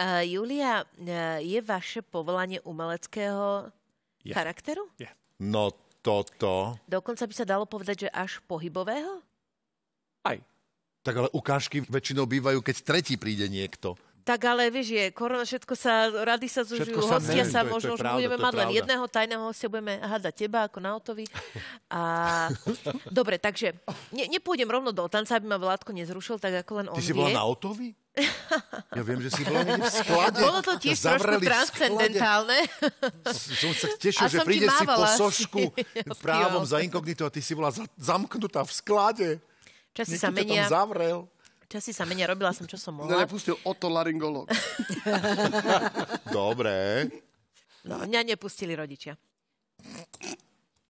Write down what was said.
Uh, Julia, uh, je vaše povolanie umeleckého je. charakteru? Je. No toto... Dokonca by sa dalo povedať, že až pohybového? Aj. Tak ale ukážky väčšinou bývajú, keď tretí príde niekto. Tak ale vieš, je korona, všetko sa, rady sa zužujú, hostia sa, sa možno už pravda, budeme mať len jedného tajného hostia, budeme hádať teba ako na otovi. A... Dobre, takže ne, nepôjdem rovno do tanca, aby ma Vládko nezrušil, tak ako len on Ty si bola na otovi? Ja viem, že si bola v sklade. Bolo to tiež trošku transcendentálne. Som sa tešil, že príde si po sošku právom za inkognito a ty si bola zamknutá v sklade. Časy sa menia. tam zavrel. Časy sa menia, robila som, čo som mohla. Nepustil Otto otolaryngolog. Dobre. No, mňa nepustili rodičia.